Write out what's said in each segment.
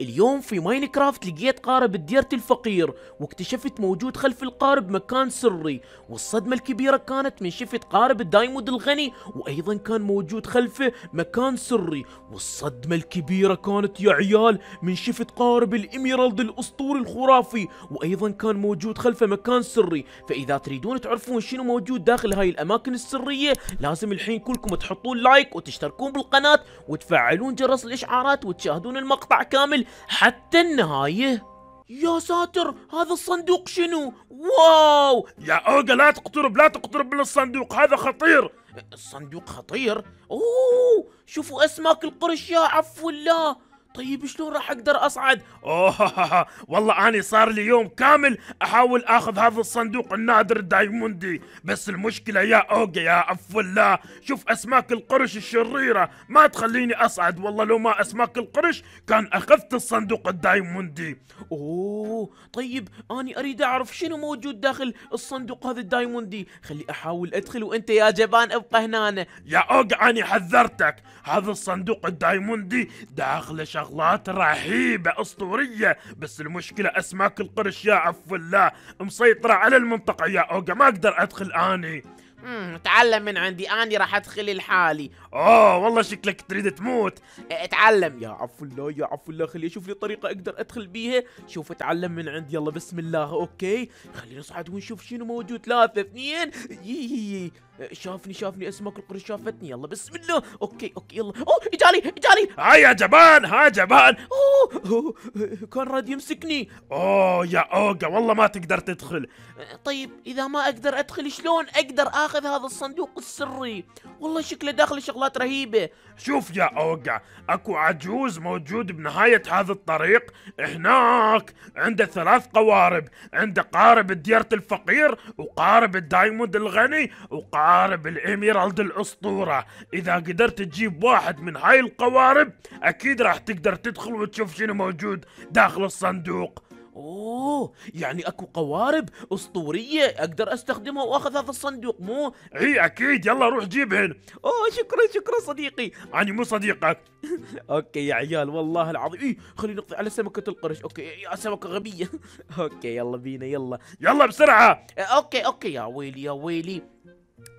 اليوم في ماينكرافت لقيت قارب الديرة الفقير واكتشفت موجود خلف القارب مكان سري والصدمة الكبيرة كانت من شفت قارب الدايمود الغني وايضا كان موجود خلفه مكان سري والصدمة الكبيرة كانت يا عيال من شفت قارب الاميرالد الاسطوري الخرافي وايضا كان موجود خلفه مكان سري فاذا تريدون تعرفون شنو موجود داخل هاي الاماكن السرية لازم الحين كلكم تحطون لايك وتشتركون بالقناة وتفعلون جرس الاشعارات وتشاهدون المقطع كامل حتى النهاية يا ساتر هذا الصندوق شنو واو يا اوجا لا تقترب لا تقترب من الصندوق هذا خطير الصندوق خطير اوه شوفوا اسماك القرش يا عفو الله طيب شلون راح اقدر اصعد اوه والله اني صار لي يوم كامل احاول اخذ هذا الصندوق النادر الدايموندي بس المشكله يا اوجا يا عفو الله شوف اسماك القرش الشريره ما تخليني اصعد والله لو ما اسماك القرش كان اخذت الصندوق الدايموندي اوه طيب اني اريد اعرف شنو موجود داخل الصندوق هذا الدايموندي خلي احاول ادخل وانت يا جبان ابقى هنا يا اوجا اني حذرتك هذا الصندوق الدايموندي داخله شغلات رهيبة أسطورية بس المشكلة أسماك القرش يا عفو الله مسيطرة على المنطقة يا أوجا ما أقدر أدخل أني تعلم من عندي أني راح أدخل لحالي اه والله شكلك تريد تموت إيه، اتعلم يا عفو الله يا عفو الله خليني اشوف لي طريقه اقدر ادخل بيها شوف اتعلم من عند يلا بسم الله اوكي خلينا نصعد ونشوف شنو موجود ثلاثة اثنين يي إيه، شافني شافني اسمك القرش شافتني يلا بسم الله اوكي اوكي يلا اوه اجاني اجاني هاي يا جبان هاي جبان اوه, أوه. كان راد يمسكني اوه يا اوجا والله ما تقدر تدخل إيه، طيب اذا ما اقدر ادخل شلون اقدر اخذ هذا الصندوق السري والله شكله داخل شغله صدمات رهيبة شوف يا أوقع أكو عجوز موجود بنهاية هذا الطريق هناك عنده ثلاث قوارب عنده قارب ديرة الفقير وقارب الدايموند الغني وقارب الإميرالد الأسطورة إذا قدرت تجيب واحد من هاي القوارب أكيد راح تقدر تدخل وتشوف شنو موجود داخل الصندوق اوه يعني اكو قوارب اسطوريه اقدر استخدمها واخذ هذا الصندوق مو اي اكيد يلا روح جيبهن اوه شكرا شكرا صديقي اني مو صديقك اوكي يا عيال والله العظيم اي خلينا نقضي على سمكه القرش اوكي يا سمكه غبيه اوكي يلا بينا يلا يلا بسرعه اوكي اوكي يا ويلي يا ويلي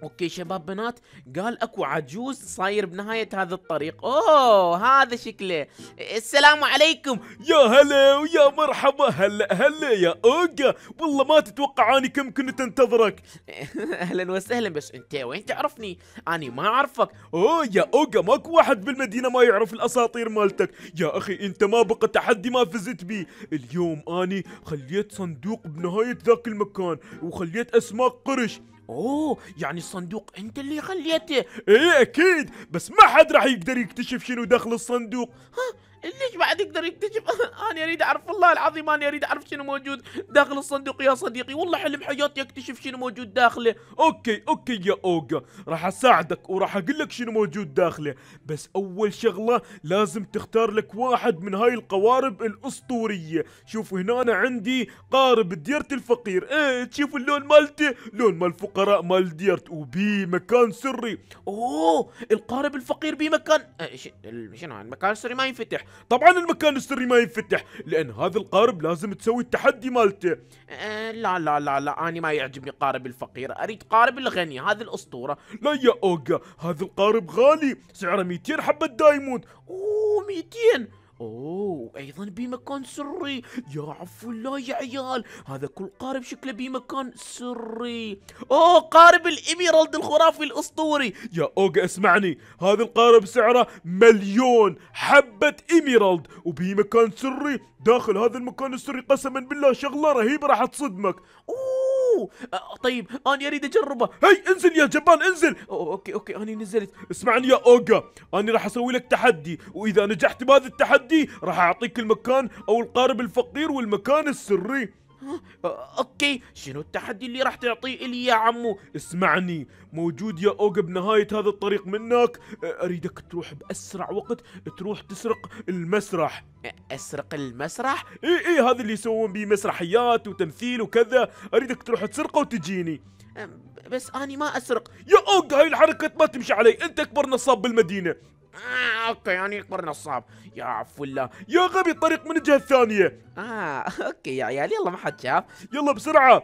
اوكي شباب بنات قال اكو عجوز صاير بنهاية هذا الطريق اوه هذا شكله السلام عليكم يا هلا ويا مرحبا هلا هلا يا اوجا والله ما تتوقع اني كم كنت انتظرك اهلا وسهلا بس انت وين تعرفني اني ما اعرفك اوه يا اوجا ماكو واحد بالمدينة ما يعرف الاساطير مالتك يا اخي انت ما بقى تحدي ما فزت بيه اليوم اني خليت صندوق بنهاية ذاك المكان وخليت اسماك قرش اوه يعني الصندوق انت اللي خليته ايه اكيد بس ما حد راح يقدر يكتشف شنو داخل الصندوق ها ليش ما عاد يقدر يكتشف انا اريد اعرف والله العظيم انا اريد اعرف شنو موجود داخل الصندوق يا صديقي والله حلم حياتي اكتشف شنو موجود داخله اوكي اوكي يا اوجا، راح اساعدك وراح اقول لك شنو موجود داخله بس اول شغله لازم تختار لك واحد من هاي القوارب الاسطوريه شوف هنا أنا عندي قارب ديره الفقير ايه تشوف اللون مالته لون مال الفقراء مال ديرت وبي مكان سري اوه القارب الفقير بمكان إيه، شنو المكان السري ما ينفتح طبعا المكان السري ما ينفتح لان هذا القارب لازم تسوي التحدي مالته أه لا لا لا لا انا ما يعجبني قارب الفقير اريد قارب الغني هذا الاسطوره لا يا اوغا هذا القارب غالي سعره 200 حبه دايموند اوه 200 اوه ايضا بمكان سري يا عفو الله يا عيال هذا كل قارب شكله بمكان سري اوه قارب الاميرالد الخرافي الاسطوري يا اوجا اسمعني هذا القارب سعره مليون حبة اميرالد وبمكان سري داخل هذا المكان السري قسما بالله شغلة رهيبة راح تصدمك اوه اوه آه، طيب انا اريد اجربه هاي انزل يا جبان انزل أوه اوكي اوكي انا نزلت اسمعني يا اوجا انا راح اسوي لك تحدي واذا نجحت بهذا التحدي راح اعطيك المكان او القارب الفقير والمكان السري اوكي شنو التحدي اللي راح تعطيه لي يا عمو اسمعني موجود يا اوغ بنهاية هذا الطريق منك اريدك تروح باسرع وقت تروح تسرق المسرح اسرق المسرح اي اي هذا اللي يسوون بيه مسرحيات وتمثيل وكذا اريدك تروح تسرقه وتجيني بس اني ما اسرق يا اوغ هاي الحركة ما تمشي علي انت اكبر نصاب بالمدينة آه اوكي يعني اكبر نصاب يا عفو الله يا غبي الطريق من الجهه الثانيه اه اوكي يا عيال يلا ما حد شاف يلا بسرعه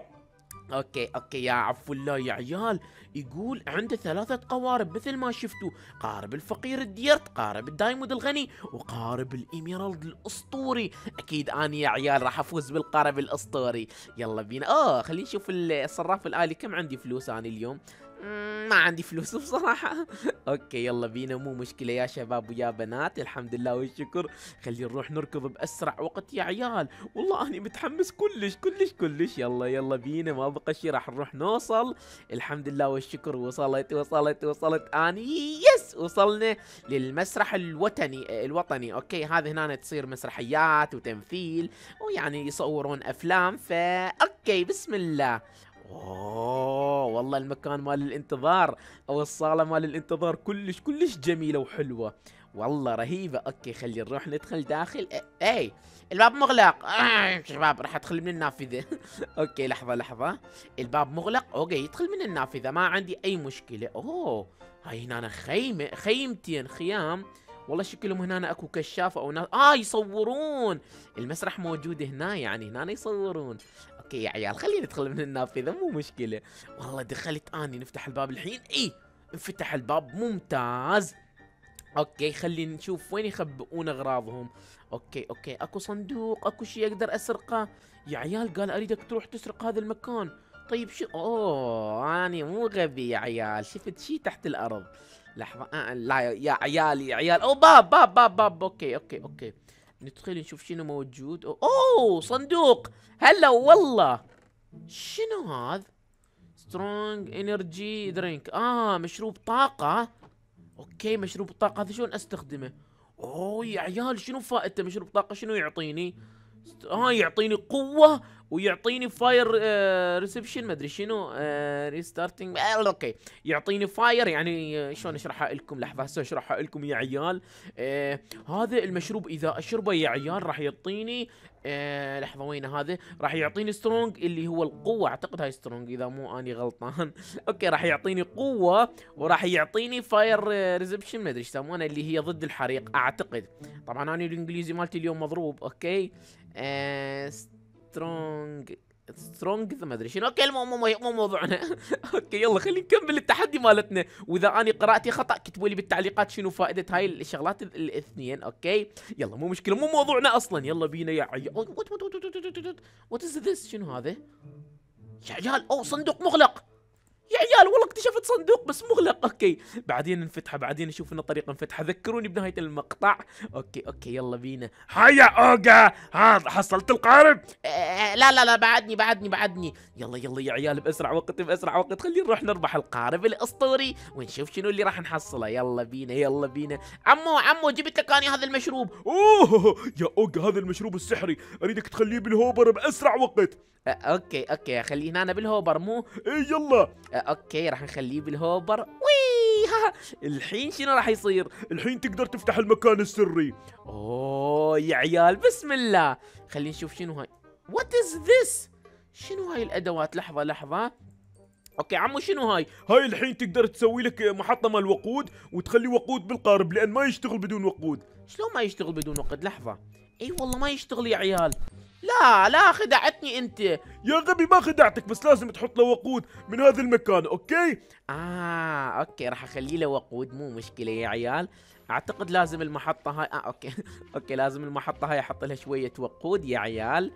اوكي اوكي يا عفو الله يا عيال يقول عنده ثلاثة قوارب مثل ما شفتوا قارب الفقير الديرت قارب الدايمود الغني وقارب الإيميرالد الأسطوري أكيد أنا يا عيال راح أفوز بالقارب الأسطوري يلا بينا آه خلينا نشوف الصراف الآلي كم عندي فلوس أنا اليوم ما عندي فلوس بصراحة اوكي يلا بينا مو مشكلة يا شباب ويا بنات الحمد لله والشكر خلينا نروح نركض بأسرع وقت يا عيال والله أنا متحمس كلش كلش كلش يلا يلا بينا ما بقى شي راح نروح نوصل الحمد لله والشكر وصلت وصلت وصلت أني يس وصلنا للمسرح الوطني آه، الوطني اوكي هذا هنا تصير مسرحيات وتمثيل ويعني يصورون أفلام فا اوكي بسم الله اوه والله المكان مال الانتظار او الصاله مال الانتظار كلش كلش جميله وحلوه والله رهيبه اوكي خلي نروح ندخل داخل اي إيه، الباب مغلق آه، شباب راح ادخل من النافذه اوكي لحظه لحظه الباب مغلق اوكي يدخل من النافذه ما عندي اي مشكله اوه هاي هنا خيمه خيمتين خيام والله شكلهم هنا اكو كشافه او ناس اه يصورون المسرح موجود هنا يعني هنا يصورون اوكي يا عيال خليني ادخل من النافذه مو مشكله والله دخلت اني نفتح الباب الحين اي انفتح الباب ممتاز اوكي خلينا نشوف وين يخبئون اغراضهم اوكي اوكي اكو صندوق اكو شيء اقدر اسرقه يا عيال قال اريدك تروح تسرق هذا المكان طيب شو اوه اني مو غبي يا عيال شفت شيء تحت الارض لحظه آه لا يا عيال يا عيال او باب باب باب باب اوكي اوكي اوكي ندخل نشوف شنو موجود اوه صندوق هلا والله شنو هذا سترونج انرجي درينك اه مشروب طاقة اوكي مشروب طاقة هذا شلون استخدمه اوه يا عيال شنو فائدته مشروب طاقة شنو يعطيني آه يعطيني قوة ويعطيني فاير ريسبشن ريسبشن مدري شنو ريستارتنج آه، آه، اوكي يعطيني فاير يعني آه، شلون اشرحها لكم لحظه هسه اشرحها لكم يا عيال آه هذا المشروب اذا اشربه يا عيال راح يعطيني آه لحظه وين هذا راح يعطيني سترونج اللي هو القوه اعتقد هاي سترونج اذا مو اني غلطان اوكي راح يعطيني قوه وراح يعطيني فاير ريسبشن مدري ايش يسمونه اللي هي ضد الحريق اعتقد طبعا انا الانجليزي مالتي اليوم مضروب اوكي آه سترونج سترونج ذا ما ادري شنو اوكي مو مو, مو موضوعنا اوكي يلا خلينا نكمل التحدي مالتنا واذا انا قراتي خطا كتبوا لي بالتعليقات شنو فائده هاي الشغلات الاثنين اوكي يلا مو مشكله مو موضوعنا اصلا يلا بينا يا عي وات از ذس شنو هذا؟ عيال او صندوق مغلق يا عيال والله اكتشفت صندوق بس مغلق اوكي بعدين نفتحه بعدين نشوف لنا طريقه نفتحه ذكروني بنهايه المقطع اوكي اوكي يلا بينا هيا اوجا ها حصلت القارب آه لا لا لا بعدني بعدني بعدني يلا يلا يا عيال باسرع وقت باسرع وقت خلينا نروح نربح القارب الاسطوري ونشوف شنو اللي راح نحصله يلا بينا يلا بينا عمو عمو جبت لك انا هذا المشروب اوه يا اوجا هذا المشروب السحري اريدك تخليه بالهوبر باسرع وقت آه اوكي اوكي خليه هنا بالهوبر مو اي يلا اوكي راح نخليه بالهوبر وي الحين شنو راح يصير الحين تقدر تفتح المكان السري اوه يا عيال بسم الله خلينا نشوف شنو هاي وات از ذس شنو هاي الادوات لحظه لحظه اوكي عمو شنو هاي؟ هاي الحين تقدر تسوي لك محطه مال وقود وتخلي وقود بالقارب لان ما يشتغل بدون وقود. شلون ما يشتغل بدون وقود؟ لحظه. اي والله ما يشتغل يا عيال. لا لا خدعتني انت يا غبي ما خدعتك بس لازم تحط له وقود من هذا المكان اوكي اه اوكي راح اخلي له وقود مو مشكله يا عيال اعتقد لازم المحطه هاي اه اوكي اوكي لازم المحطه هاي احط لها شويه وقود يا عيال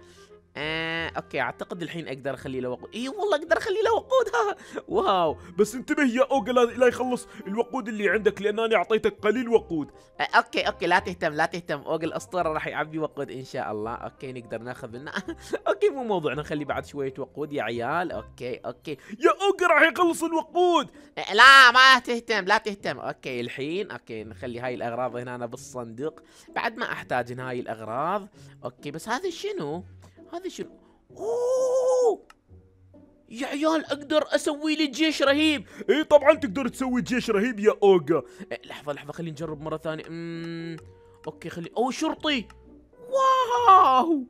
آه، اوكي اعتقد الحين اقدر اخلي له وقود اي والله اقدر اخلي له وقود ها واو بس انتبه يا اوجل لا يخلص الوقود اللي عندك لانني اعطيتك قليل وقود آه، اوكي اوكي لا تهتم لا تهتم اوجل الاسطوره راح يعبي وقود ان شاء الله اوكي نقدر ناخذ لنا اوكي مو موضوعنا نخلي بعد شويه وقود يا عيال اوكي اوكي يا اوجل راح يخلص الوقود آه، لا ما تهتم لا تهتم اوكي الحين اوكي نخلي هاي الاغراض هنا بالصندوق بعد ما احتاج هاي الاغراض اوكي بس هذا شنو هذا شنو اوه يا عيال اقدر اسوي لي جيش رهيب اي طبعا تقدر تسوي جيش رهيب يا اوغا إيه لحظه لحظه خلينا نجرب مره ثانيه اممم اوكي خلي او شرطي واو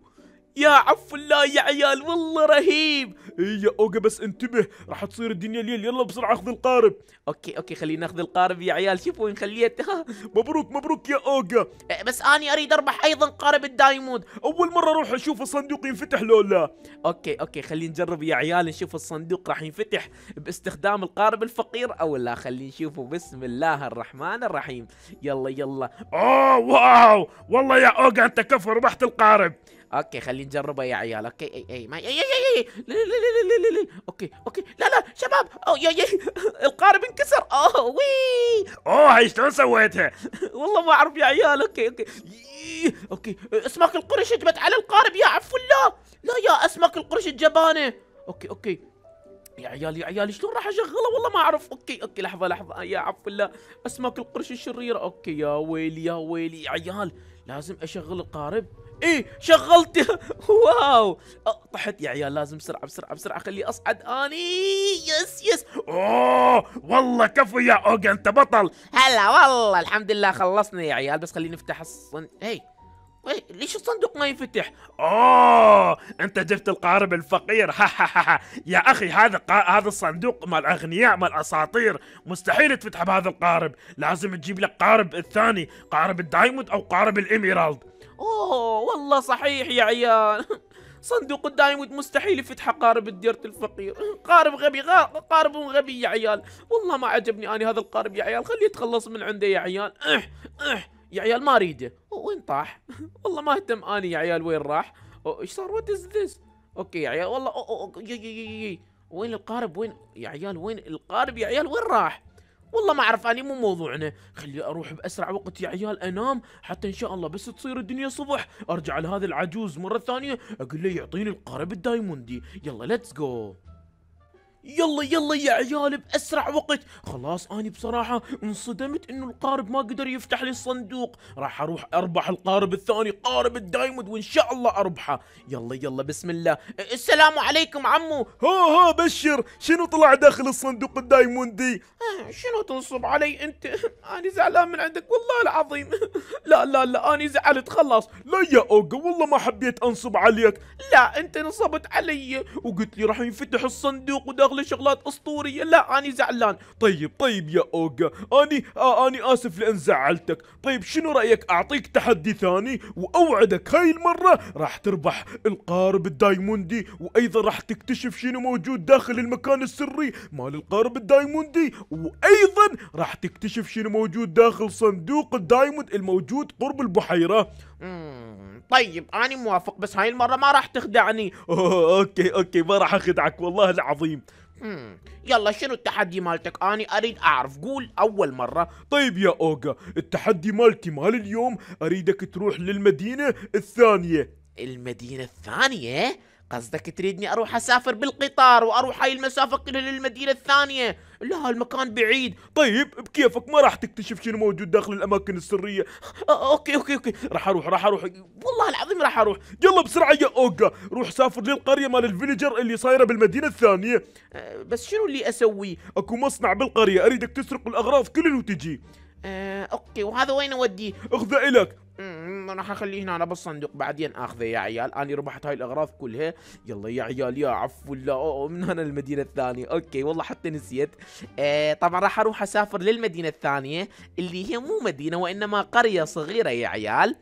يا عفو الله يا عيال والله رهيب اي يا اوجا بس انتبه راح تصير الدنيا ليل يلا بسرعه اخذ القارب اوكي اوكي خلينا ناخذ القارب يا عيال شوفوا وين خليته مبروك مبروك يا اوجا إيه، بس اني اريد اربح ايضا قارب الدايموند اول مره اروح اشوف الصندوق ينفتح لو لا اوكي اوكي خلينا نجرب يا عيال نشوف الصندوق راح ينفتح باستخدام القارب الفقير او لا خلينا نشوفه بسم الله الرحمن الرحيم يلا يلا اوه واو والله يا اوجا انت كفو ربحت القارب اوكي خلينا نجربه يا عيال اوكي اي اي اي اي اي اي اي اوكي اوكي لا لا شباب او يا يا القارب انكسر اوه وي اوه هاي شلون سويتها؟ والله ما اعرف يا عيال اوكي اوكي اوكي اسماك القرش هجمت على القارب يا عفو الله لا يا اسماك القرش الجبانه اوكي اوكي يا عيال يا عيال شلون راح اشغله والله ما اعرف اوكي اوكي لحظه لحظه يا عفو الله اسماك القرش الشريره اوكي يا ويلي يا ويلي يا عيال لازم اشغل القارب اي شغلت واو طحت يا عيال لازم بسرعه بسرعه بسرعه خلي اصعد اني يس يس اوه والله كفو يا اوجا انت بطل هلا والله الحمد لله خلصنا يا عيال بس خليني افتح الصن هي إيه، إيه، ليش الصندوق ما ينفتح؟ اوه انت جبت القارب الفقير ها ها ها يا اخي هذا قا... هذا الصندوق مال اغنياء مال اساطير مستحيل تفتح بهذا القارب لازم تجيب لك قارب الثاني قارب الدايموند او قارب الاميرالد اوه والله صحيح يا عيال صندوق الدايموند مستحيل يفتحه قارب ديرة الفقير قارب غبي قارب غبي يا عيال والله ما عجبني اني هذا القارب يا عيال خليه يتخلص من عنده يا عيال اح اح يا عيال ما اريده وين طاح والله ما اهتم اني يا عيال وين راح ايش صار وات از ذس اوكي يا عيال والله وين القارب وين يا عيال وين القارب يا عيال وين راح والله ما اعرف اني مو موضوعنا خلي اروح باسرع وقت يا عيال انام حتى ان شاء الله بس تصير الدنيا صبح ارجع لهذا العجوز مره ثانيه اقول له يعطيني القارب الدايموندي يلا ليتس جو يلا يلا يا عيال بأسرع وقت خلاص أنا بصراحة انصدمت إنه القارب ما قدر يفتح لي الصندوق راح أروح أربح القارب الثاني قارب الدايموند وإن شاء الله أربحه يلا يلا بسم الله السلام عليكم عمو ها ها بشر شنو طلع داخل الصندوق الدايموندي آه، شنو تنصب علي أنت أنا زعلان من عندك والله العظيم لا لا لا أنا زعلت خلاص لا يا أوجا والله ما حبيت أنصب عليك لا أنت نصبت علي وقلت لي راح ينفتح الصندوق وداخل شغله شغلات اسطوريه لا اني زعلان طيب طيب يا اوجا اني آه اني اسف لان زعلتك طيب شنو رايك اعطيك تحدي ثاني واوعدك هاي المره راح تربح القارب الدايموندي وايضا راح تكتشف شنو موجود داخل المكان السري مال القارب الدايموندي وايضا راح تكتشف شنو موجود داخل صندوق الدايموند الموجود قرب البحيره طيب انا موافق بس هاي المره ما راح تخدعني أوه اوكي اوكي ما راح اخدعك والله العظيم يلا شنو التحدي مالتك اني اريد اعرف قول اول مره طيب يا اوغا التحدي مالتي مال اليوم اريدك تروح للمدينه الثانيه المدينه الثانيه قصدك تريدني اروح اسافر بالقطار واروح هاي المسافه كلها للمدينه الثانيه لا المكان بعيد طيب بكيفك ما راح تكتشف شنو موجود داخل الاماكن السريه اوكي اوكي اوكي راح اروح راح اروح والله العظيم راح اروح يلا بسرعه يا اوجا روح سافر للقريه مال الفيليجر اللي صايره بالمدينه الثانيه أه بس شنو اللي اسوي اكو مصنع بالقريه اريدك تسرق الاغراض كلها وتجي أه اوكي وهذا وين اوديه اخذه الك راح اخليه هنا بالصندوق بعدين اخذه يا عيال اني ربحت هاي الاغراض كلها يلا يا عيال يا عفو لا من هنا المدينه الثانيه اوكي والله حتى نسيت آه طبعا راح اروح اسافر للمدينه الثانيه اللي هي مو مدينه وانما قريه صغيره يا عيال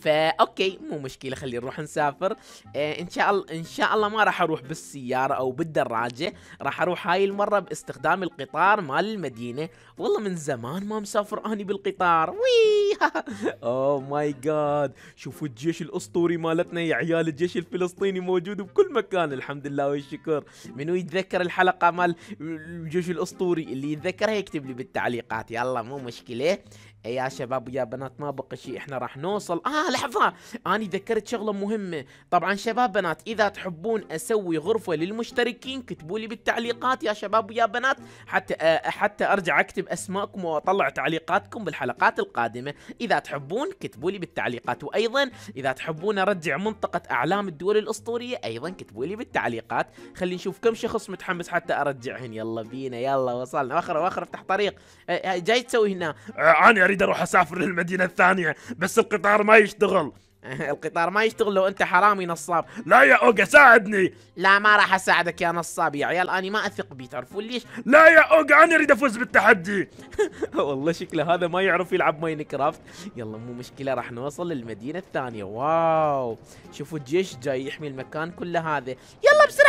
فا اوكي مو مشكله خلينا نروح نسافر آه ان شاء الله ان شاء الله ما راح اروح بالسياره او بالدراجه راح اروح هاي المره باستخدام القطار مال المدينه والله من زمان ما مسافر اني بالقطار وي اوه ماي جاد شوفوا الجيش الاسطوري مالتنا يا عيال الجيش الفلسطيني موجود بكل مكان الحمد لله والشكر منو يتذكر الحلقه مال الجيش الاسطوري اللي يتذكرها يكتب لي بالتعليقات يلا مو مشكله إيه يا شباب ويا بنات ما بقى شيء احنا راح نوصل اه لحظة انا ذكرت شغلة مهمة طبعا شباب بنات اذا تحبون اسوي غرفة للمشتركين كتبوا لي بالتعليقات يا شباب ويا بنات حتى آه حتى ارجع اكتب اسماءكم واطلع تعليقاتكم بالحلقات القادمة اذا تحبون كتبوا لي بالتعليقات وايضا اذا تحبون ارجع منطقة اعلام الدول الاسطورية ايضا كتبوا لي بالتعليقات خلينا نشوف كم شخص متحمس حتى ارجعهن يلا بينا يلا وصلنا اخر اخر افتح طريق آه،, آه جاي تسوي هنا آه انا اريد اروح اسافر للمدينه الثانيه بس القطار ما يشتغل القطار ما يشتغل لو انت حرامي نصاب لا يا اوجا ساعدني لا ما راح اساعدك يا نصاب يا عيال اني ما اثق بي تعرفون ليش لا يا اوجا انا اريد افوز بالتحدي والله شكله هذا ما يعرف يلعب ماين كرافت يلا مو مشكله راح نوصل للمدينه الثانيه واو شوفوا الجيش جاي يحمي المكان كله هذا يلا بسرعه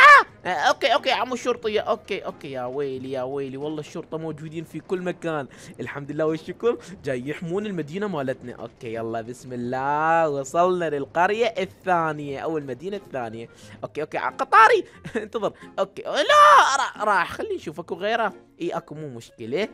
آه، اوكي اوكي عمو الشرطية اوكي اوكي يا ويلي يا ويلي والله الشرطه موجودين في كل مكان الحمد لله والشكر جاي يحمون المدينه مالتنا اوكي يلا بسم الله وصلنا للقريه الثانيه او المدينه الثانيه اوكي اوكي قطاري انتظر اوكي لا راح خلينا نشوف اكو غيره اي اكو مو مشكله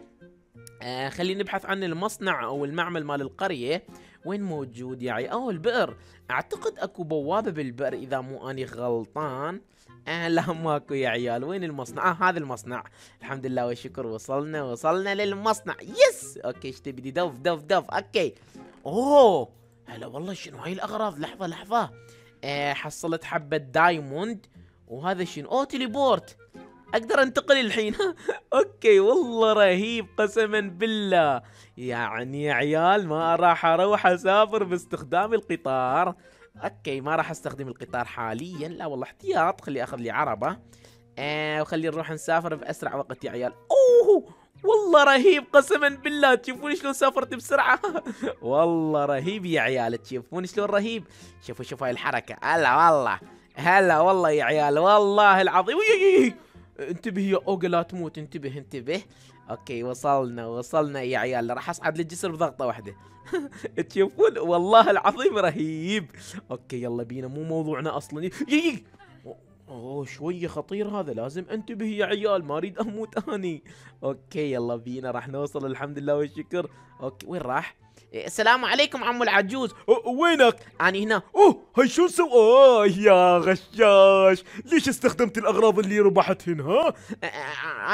آه خلينا نبحث عن المصنع او المعمل مال القريه وين موجود يعني او البئر اعتقد اكو بوابه بالبئر اذا مو اني غلطان أه لا ماكو يا عيال وين المصنع آه هذا المصنع الحمد لله والشكر وصلنا وصلنا للمصنع يس اوكي ايش تبي دوف دوف دوف اوكي اوه هلا والله شنو هاي الاغراض لحظه لحظه أه حصلت حبه دايموند وهذا شنو اوه تليبورت اقدر انتقل الحين اوكي والله رهيب قسما بالله يعني يا عيال ما راح اروح اسافر باستخدام القطار اوكي ما راح استخدم القطار حاليا لا والله احتياط خلي اخذ لي عربه آه وخلي نروح نسافر باسرع وقت يا عيال اوه والله رهيب قسما بالله تشوفون شلون سافرت بسرعه والله رهيب يا عيال تشوفون شلون رهيب شوفوا شوفوا هاي الحركه هلا والله هلا والله يا عيال والله العظيم انتبه يا اوجا لا تموت انتبه انتبه اوكي وصلنا وصلنا يا عيال راح اصعد للجسر بضغطه واحده تشوفون والله العظيم رهيب اوكي يلا بينا مو موضوعنا اصلا اوه شويه خطير هذا لازم انتبه يا عيال ما اريد اموت اني اوكي يلا بينا راح نوصل الحمد لله والشكر اوكي وين راح السلام عليكم عمو العجوز أه، أه، وينك اني هنا اوه هاي شو سو آه يا غشاش ليش استخدمت الاغراض اللي ربحتهن ها أه،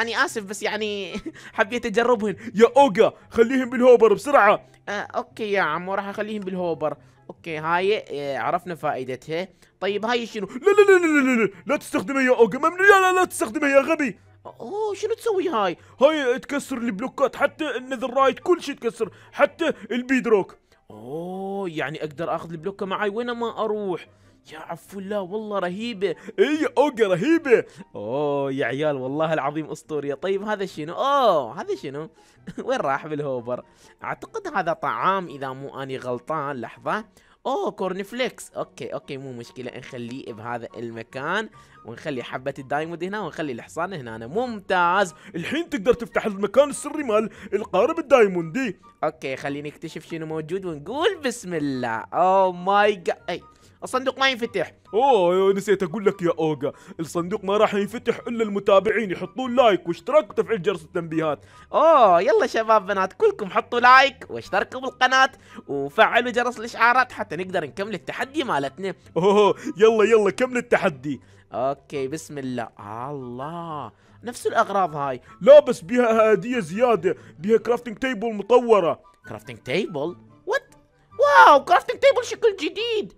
أنا اسف بس يعني حبيت اجربهن يا اوغا خليهم بالهوبر بسرعه آه اوكي يا عمو راح اخليهم بالهوبر اوكي هاي عرفنا فائدتها طيب هاي شنو لا لا لا لا لا لا, لا تستخدمها يا اوغا ممنوع لا لا لا تستخدمها يا غبي اوه شنو تسوي هاي؟ هاي تكسر البلوكات حتى النذر رايت كل شيء تكسر حتى البيدروك اوه يعني اقدر اخذ البلوكه معي وين ما اروح يا عفو الله والله رهيبة اي اوكي رهيبة اوه يا عيال والله العظيم اسطورية طيب هذا شنو اوه هذا شنو وين راح بالهوبر اعتقد هذا طعام اذا مو اني غلطان لحظة اوه كورن فليكس اوكي اوكي مو مشكلة نخليه بهذا المكان ونخلي حبة الدايمود هنا ونخلي الحصان هنا أنا ممتاز الحين تقدر تفتح المكان السري مال القارب الدايموندي اوكي خليني اكتشف شنو موجود ونقول بسم الله اوه ماي جاد الصندوق ما ينفتح اوه نسيت اقول لك يا اوجا الصندوق ما راح ينفتح الا المتابعين يحطون لايك واشتراك وتفعيل جرس التنبيهات اوه يلا شباب بنات كلكم حطوا لايك واشتركوا بالقناه وفعلوا جرس الاشعارات حتى نقدر نكمل التحدي مالتنا اوه يلا يلا كمل التحدي اوكي بسم الله آه الله نفس الاغراض هاي لا بس بها هديه زياده بها كرافتنج تيبل مطوره كرافتنج تيبل وات واو كرافتنج تيبل شكل جديد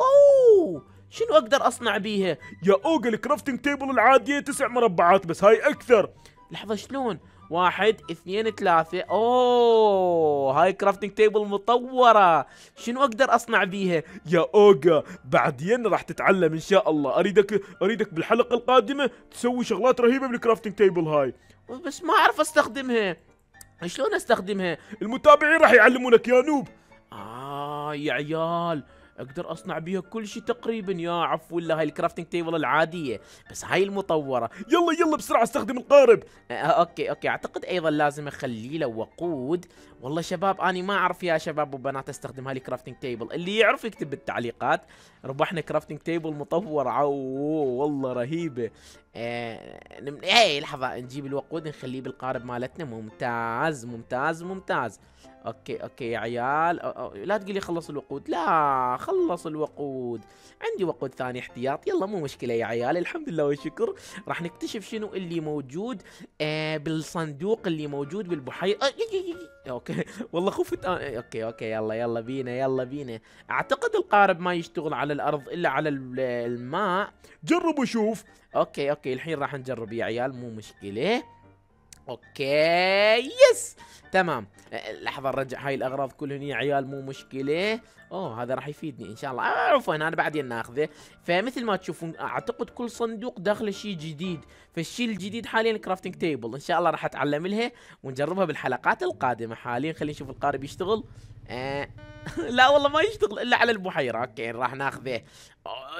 اوه شنو اقدر اصنع بيها يا اوجا الكرافتنج تيبل العاديه تسع مربعات بس هاي اكثر لحظه شلون واحد اثنين ثلاثة اوه هاي كرافتنج تيبل مطورة شنو اقدر اصنع بيها يا اوجا بعدين راح تتعلم ان شاء الله اريدك اريدك بالحلقة القادمة تسوي شغلات رهيبة بالكرافتنج تيبل هاي بس ما اعرف استخدمها شلون استخدمها المتابعين راح يعلمونك يا نوب اه يا عيال اقدر اصنع بيها كل شيء تقريبا يا عفو الله هاي الكرافتنج تيبل العاديه بس هاي المطوره يلا يلا بسرعه استخدم القارب آه, أه، اوكي اوكي اعتقد ايضا لازم اخلي له وقود والله شباب اني ما اعرف يا شباب وبنات استخدم هاي الكرافتنج تيبل اللي يعرف يكتب بالتعليقات ربحنا كرافتنج تيبل مطوره والله رهيبه آه إيه، لحظه نجيب الوقود نخليه بالقارب مالتنا ممتاز ممتاز ممتاز اوكي اوكي يا عيال أو أو لا تقول لي خلص الوقود لا خلص الوقود عندي وقود ثاني احتياط يلا مو مشكله يا عيال الحمد لله والشكر راح نكتشف شنو اللي موجود آه بالصندوق اللي موجود بالبحيره آه اوكي والله خفت آه اوكي اوكي يلا يلا بينا يلا بينا اعتقد القارب ما يشتغل على الارض الا على الماء جرب وشوف اوكي اوكي الحين راح نجرب يا عيال مو مشكله اوكي يس تمام أه، لحظه نرجع هاي الاغراض كلهن يا عيال مو مشكله اوه هذا راح يفيدني ان شاء الله عفوا انا بعدين ناخذه فمثل ما تشوفون اعتقد كل صندوق داخله شيء جديد فالشيء الجديد حاليا كرافتنج تيبل ان شاء الله راح اتعلم لها ونجربها بالحلقات القادمه حاليا خلينا نشوف القارب يشتغل آه لا والله ما يشتغل الا على البحيره اوكي راح ناخذه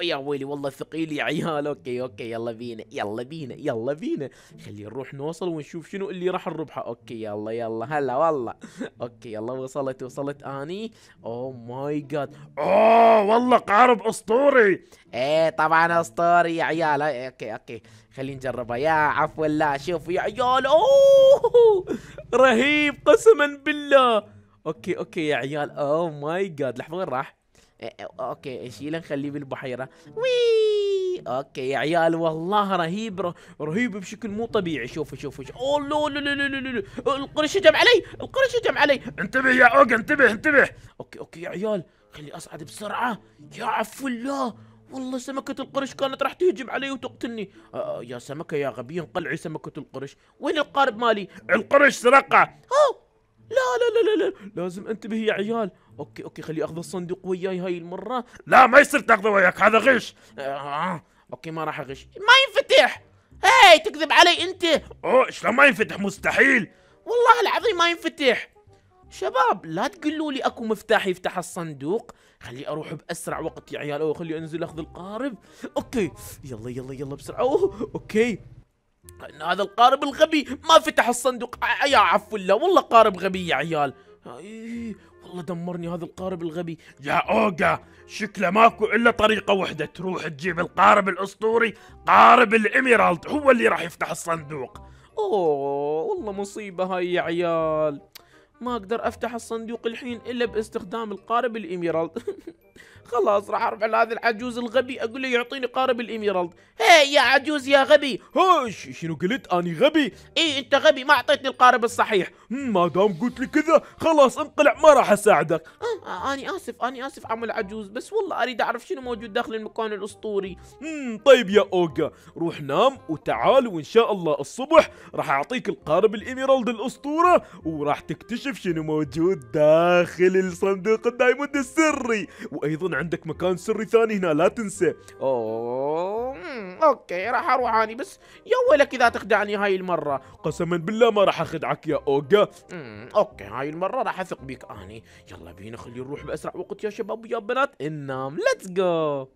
يا ويلي والله ثقيل يا عيال اوكي اوكي يلا بينا يلا بينا يلا بينا خلينا نروح نوصل ونشوف شنو اللي راح نربحه اوكي يلا يلا هلا والله اوكي يلا وصلت وصلت اني او ماي جاد اوه والله قارب اسطوري ايه طبعا اسطوري يا عيال اوكي اوكي خلينا نجربها يا عفوا لا شوف يا عيال اوه رهيب قسما بالله اوكي اوكي يا عيال او ماي جاد لحظه وين راح؟ إيه، إيه، اوكي شيله نخليه بالبحيره وي اوكي يا عيال والله رهيب رهيب بشكل مو طبيعي شوفوا شوفوا شوف. اوه لا لا لا لا القرش هجم علي القرش هجم علي انتبه يا اوج انتبه انتبه اوكي اوكي يا عيال خلي اصعد بسرعه يا عفو الله والله سمكة القرش كانت راح تهجم علي وتقتلني آه يا سمكة يا غبي انقلعي سمكة القرش وين القارب مالي القرش سرقه اوه لا لا لا لا لا لازم انتبه يا عيال اوكي اوكي خلي اخذ الصندوق وياي هاي المره لا ما يصير تاخذه وياك هذا غش آه. اوكي ما راح اغش ما ينفتح هاي تكذب علي انت اوه شلون ما ينفتح مستحيل والله العظيم ما ينفتح شباب لا تقولوا لي اكو مفتاح يفتح الصندوق خلي اروح باسرع وقت يا عيال او خلي انزل اخذ القارب اوكي يلا يلا يلا بسرعه اوه اوكي ان هذا القارب الغبي ما فتح الصندوق يا عفو الله والله قارب غبي يا عيال إيه، والله دمرني هذا القارب الغبي يا اوجا شكله ماكو الا طريقه واحده تروح تجيب القارب الاسطوري قارب الاميرالد هو اللي راح يفتح الصندوق اوه والله مصيبه هاي يا عيال ما اقدر افتح الصندوق الحين الا باستخدام القارب الاميرالد خلاص راح ارفع لهذا العجوز الغبي اقول له يعطيني قارب الايميرالد هي يا عجوز يا غبي هوش شنو قلت اني غبي اي انت غبي ما اعطيتني القارب الصحيح ما دام قلت لي كذا خلاص انقلع ما راح اساعدك آه، آه، اني اسف اني اسف عم العجوز بس والله اريد اعرف شنو موجود داخل المكان الاسطوري امم طيب يا اوجا روح نام وتعال وان شاء الله الصبح راح اعطيك القارب الايميرالد الاسطوره وراح تكتشف شنو موجود داخل الصندوق الدايموند السري وايضا عندك مكان سري ثاني هنا لا تنسى اوه اوكي راح اروح اني بس يا ويلك اذا تخدعني هاي المره قسما بالله ما راح اخدعك يا اوجا اوكي هاي المره راح اثق بك اني يلا بينا خلينا نروح باسرع وقت يا شباب ويا بنات النام ليتس جو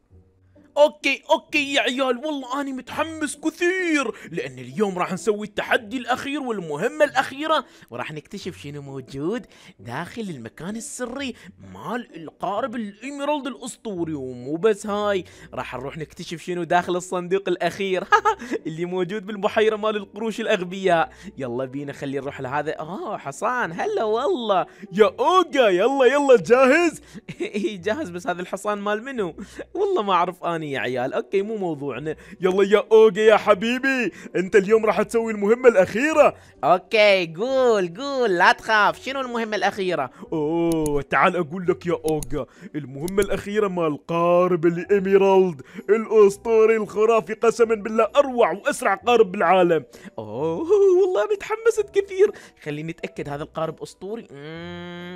اوكي اوكي يا عيال والله اني متحمس كثير لان اليوم راح نسوي التحدي الاخير والمهمه الاخيره وراح نكتشف شنو موجود داخل المكان السري مال القارب الايميرالد الاسطوري ومو بس هاي راح نروح نكتشف شنو داخل الصندوق الاخير اللي موجود بالبحيره مال القروش الاغبياء يلا بينا خلي نروح لهذا اه حصان هلا والله يا اوجا يلا يلا جاهز إيه، جاهز بس هذا الحصان مال منو والله ما اعرف انا ثاني يا عيال اوكي مو موضوعنا يلا يا اوجي يا حبيبي انت اليوم راح تسوي المهمه الاخيره اوكي قول قول لا تخاف شنو المهمه الاخيره اوه تعال اقول لك يا اوجا المهمه الاخيره مال قارب الاميرالد الاسطوري الخرافي قسما بالله اروع واسرع قارب بالعالم اوه والله انا تحمست كثير خليني اتاكد هذا القارب اسطوري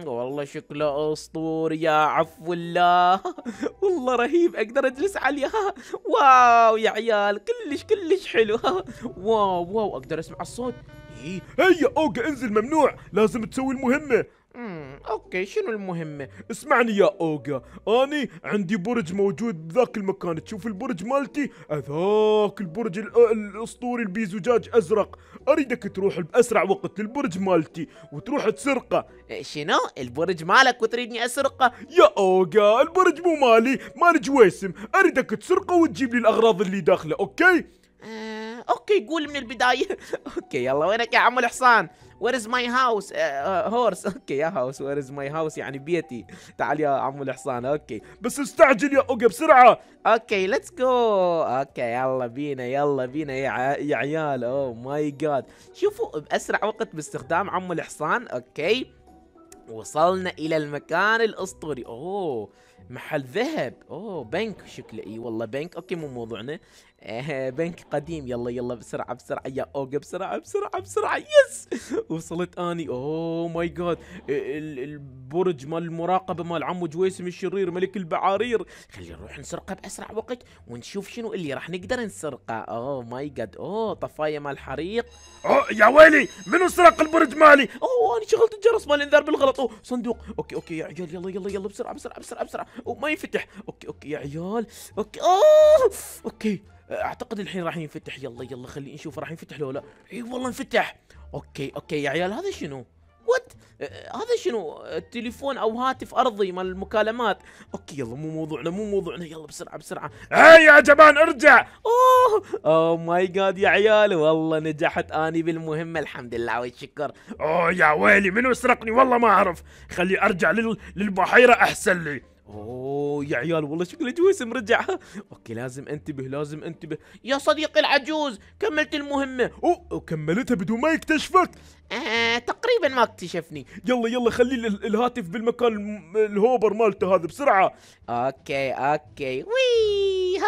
والله شكله اسطوري يا عفو الله والله رهيب اقدر اجلس عليه عالية واو يا عيال كلش كلش حلو واو واو اقدر اسمع الصوت إيه، هيا اوجا انزل ممنوع لازم تسوي المهمة امم اوكي شنو المهمة؟ اسمعني يا اوجا، اني عندي برج موجود بذاك المكان، تشوف البرج مالتي؟ هذاك البرج الاسطوري اللي بيه زجاج ازرق، اريدك تروح باسرع وقت للبرج مالتي وتروح تسرقه. إيه، شنو؟ البرج مالك وتريدني اسرقه؟ يا اوجا، البرج مو مالي، مال جويسم، اريدك تسرقه وتجيب لي الاغراض اللي داخله، اوكي؟ آه، اوكي قول من البدايه اوكي يلا وينك يا عم الحصان وير از ماي هاوس هورس اوكي يا هاوس وير از ماي هاوس يعني بيتي تعال يا عم الحصان اوكي بس استعجل يا اوكي بسرعه اوكي ليتس جو اوكي يلا بينا يلا بينا يا, ع... يا عيال اوه ماي جاد شوفوا باسرع وقت باستخدام عم الحصان اوكي وصلنا الى المكان الاسطوري اوه محل ذهب اوه بنك شكله اي والله بنك اوكي مو موضوعنا آه، بنك قديم يلا يلا بسرعه بسرعه يا اوجا بسرعه بسرعه بسرعه يس وصلت اني اوه ماي جاد البرج مال المراقبه مال عمو جويسم الشرير ملك البعارير خلينا نروح نسرقه باسرع وقت ونشوف شنو اللي راح نقدر نسرقه اوه ماي جاد اوه طفايه مال حريق اوه يا ويلي منو سرق البرج مالي اوه انا شغلت الجرس مال انذار بالغلط اوه صندوق اوكي اوكي يا عيال يلا يلا يلا بسرعه بسرعه بسرعه بسرعه وما ينفتح اوكي اوكي يا عيال اوكي اوه اوكي اعتقد الحين راح ينفتح يلا يلا خلي نشوف راح ينفتح لو لا اي والله انفتح اوكي اوكي يا عيال هذا شنو وات أه، هذا شنو تليفون او هاتف ارضي مال المكالمات اوكي يلا مو موضوعنا مو موضوعنا يلا بسرعه بسرعه اي يا جبان ارجع اوه او ماي جاد يا عيال والله نجحت اني بالمهمه الحمد لله والشكر اوه يا ويلي منو سرقني والله ما اعرف خلي ارجع لل... للبحيره احسن لي اوه يا عيال والله شكله جوسم رجع اوكي لازم انتبه لازم انتبه يا صديقي العجوز كملت المهمه اوه كملتها بدون ما يكتشفك آه تقريبا ما اكتشفني يلا يلا خلي الهاتف بالمكان الهوبر مالته هذا بسرعه اوكي اوكي وي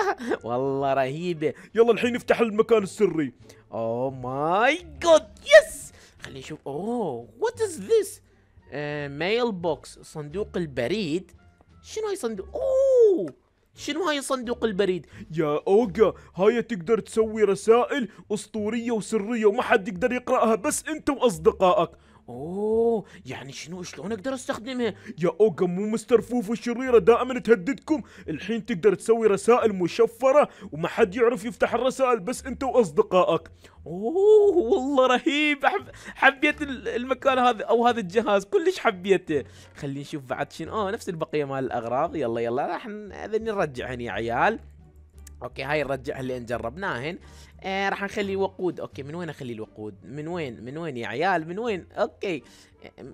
والله رهيبه يلا الحين نفتح المكان السري اوه ماي جاد يس خلينا نشوف اوه وات از ذس ميل بوكس صندوق البريد شنو هاي صندوق اوه شنو هاي صندوق البريد يا اوجا هاي تقدر تسوي رسائل اسطوريه وسريه وما حد يقدر يقراها بس انت واصدقائك اوه يعني شنو شلون اقدر استخدمها يا اوجا مو مستر فوفو الشريره دائما تهددكم الحين تقدر تسوي رسائل مشفره وما حد يعرف يفتح الرسائل بس انت واصدقائك اوه والله رهيب حب... حبيت المكان هذا او هذا الجهاز كلش حبيته خلينا نشوف بعد شنو اوه نفس البقيه مال الاغراض يلا يلا راح نرجعهن يا عيال اوكي هاي نرجعها اللي جربناهن آه راح نخلي وقود اوكي من وين اخلي الوقود من وين من وين يا عيال من وين اوكي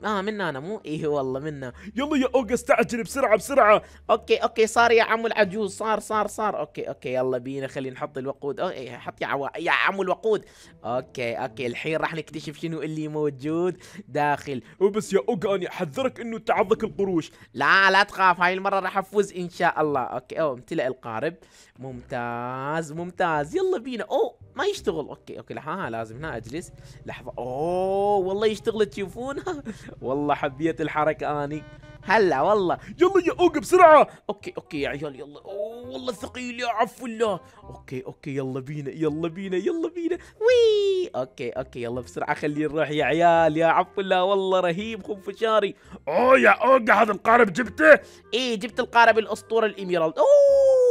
اه منا انا مو ايه والله منا يلا يا اوجا استعجل بسرعه بسرعه اوكي اوكي صار يا عمو العجوز صار صار صار اوكي اوكي يلا بينا خلينا نحط الوقود اوكي إيه، حط يا عو... يا عمو الوقود اوكي اوكي الحين راح نكتشف شنو اللي موجود داخل وبس يا اوجا اني احذرك انه تعضك القروش لا لا تخاف هاي المره راح افوز ان شاء الله اوكي او امتلأ القارب ممتاز ممتاز يلا بينا اوه ما يشتغل اوكي اوكي ها لازم هنا اجلس لحظه اوه والله يشتغل تشوفونها والله حبيت الحركه اني هلا والله يلا يا اوقف بسرعه اوكي اوكي يا عيال يلا اوه والله ثقيل يا عفو الله اوكي اوكي يلا بينا يلا بينا يلا بينا وي اوكي اوكي يلا بسرعه خليه نروح يا عيال يا عفو الله والله رهيب خنفشاري اوه يا اوقف هذا القارب جبته ايه جبت القارب الاسطوره الاميرالد اوه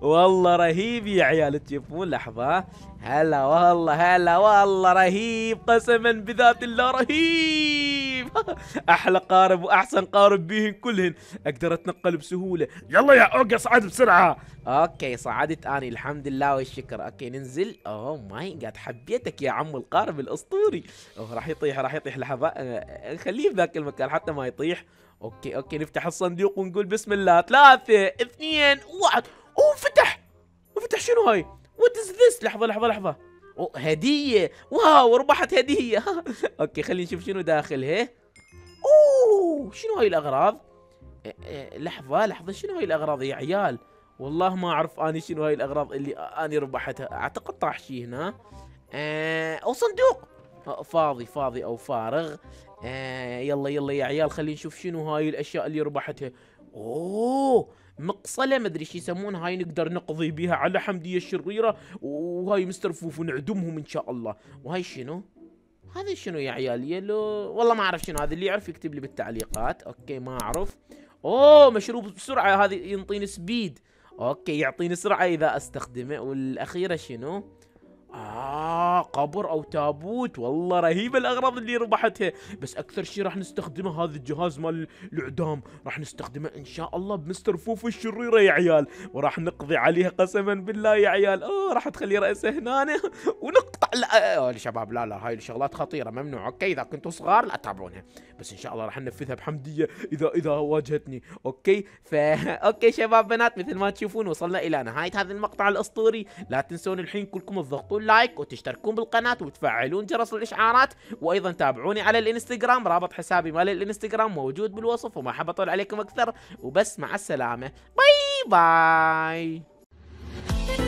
والله رهيب يا عيال تشوفون لحظة هلا والله هلا والله رهيب قسما بذات الله رهيب احلى قارب واحسن قارب بيهن كلهن اقدر اتنقل بسهولة يلا يا أوكي صعد بسرعة اوكي صعدت اني الحمد لله والشكر اوكي ننزل اوه ماي جاد حبيتك يا عم القارب الاسطوري اوه راح يطيح راح يطيح لحظة أه، خليه ذاك المكان حتى ما يطيح اوكي اوكي نفتح الصندوق ونقول بسم الله ثلاثة اثنين واحد اوه انفتح انفتح شنو هاي وات از ذس لحظه لحظه لحظه اوه هديه واو ربحت هديه اوكي خلينا نشوف شنو داخل هي اوه شنو هاي الاغراض إيه، إيه، لحظه لحظه شنو هاي الاغراض يا عيال والله ما اعرف اني شنو هاي الاغراض اللي اني ربحتها اعتقد طاح شي هنا إيه، او صندوق فاضي فاضي او فارغ يلا يلا يا عيال خلينا نشوف شنو هاي الاشياء اللي ربحتها اوه مقصله ما ادري ايش يسمونها هاي نقدر نقضي بها على حمديه الشريره وهاي مستر فوفو نعدمهم ان شاء الله وهاي شنو هذا شنو يا عيال يلو والله ما اعرف شنو هذا اللي يعرف يكتب لي بالتعليقات اوكي ما اعرف اوه مشروب بسرعه هذا ينطيني سبيد اوكي يعطيني سرعه اذا استخدمه والاخيره شنو آه قبر أو تابوت والله رهيبة الأغراض اللي ربحتها بس أكثر شيء راح نستخدمه هذا الجهاز مال الإعدام راح نستخدمه إن شاء الله بمستر فوفو الشريرة يا عيال وراح نقضي عليها قسما بالله يا عيال آه راح تخلي رأسه هنا ونقطع لا يا شباب لا لا هاي الشغلات خطيرة ممنوع أوكي إذا كنتوا صغار لا تتابعونها بس إن شاء الله راح ننفذها بحمدية إذا إذا واجهتني أوكي فا أوكي شباب بنات مثل ما تشوفون وصلنا إلى نهاية هذا المقطع الأسطوري لا تنسون الحين كلكم تضغطون لايك وتشتركون بالقناة وتفعلون جرس الإشعارات وأيضا تابعوني على الإنستغرام رابط حسابي مال الإنستغرام موجود بالوصف وما حب أطول عليكم أكثر وبس مع السلامة باي باي